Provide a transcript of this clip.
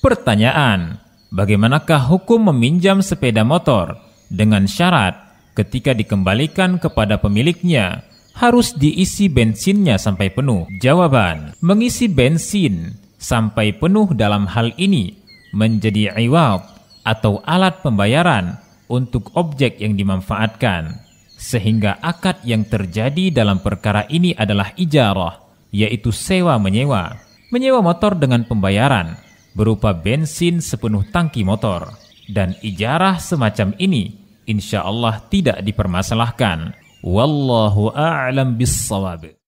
Pertanyaan, bagaimanakah hukum meminjam sepeda motor dengan syarat ketika dikembalikan kepada pemiliknya harus diisi bensinnya sampai penuh? Jawaban, mengisi bensin sampai penuh dalam hal ini menjadi iwab atau alat pembayaran untuk objek yang dimanfaatkan. Sehingga akad yang terjadi dalam perkara ini adalah ijarah, yaitu sewa-menyewa. Menyewa motor dengan pembayaran berupa bensin sepenuh tangki motor. Dan ijarah semacam ini insya Allah tidak dipermasalahkan. Wallahu a'lam bissawab.